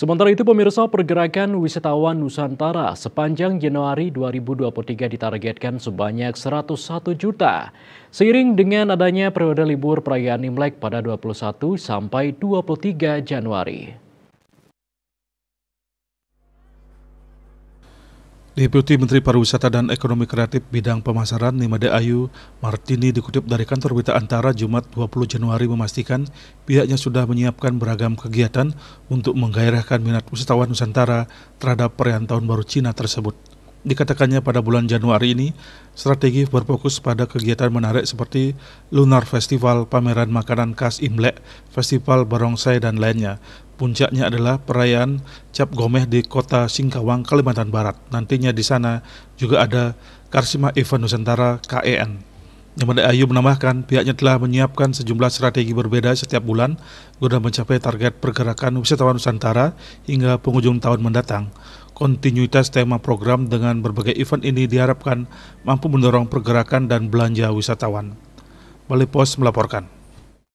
Sementara itu pemirsa pergerakan wisatawan Nusantara sepanjang Januari 2023 ditargetkan sebanyak 101 juta. Seiring dengan adanya periode libur perayaan Imlek pada 21 sampai 23 Januari. Deputi Menteri Pariwisata dan Ekonomi Kreatif Bidang Pemasaran Nimade Ayu Martini dikutip dari kantor Berita Antara Jumat 20 Januari memastikan pihaknya sudah menyiapkan beragam kegiatan untuk menggairahkan minat wisatawan Nusantara terhadap perayaan tahun baru Cina tersebut. Dikatakannya pada bulan Januari ini, strategi berfokus pada kegiatan menarik seperti Lunar Festival, pameran makanan khas Imlek, festival barongsai, dan lainnya. Puncaknya adalah perayaan Cap Gomeh di kota Singkawang, Kalimantan Barat. Nantinya di sana juga ada Karsima Event Nusantara KEN. Imam Ayu menambahkan pihaknya telah menyiapkan sejumlah strategi berbeda setiap bulan guna mencapai target pergerakan wisatawan Nusantara hingga penghujung tahun mendatang. Kontinuitas tema program dengan berbagai event ini diharapkan mampu mendorong pergerakan dan belanja wisatawan. Balai Pos melaporkan.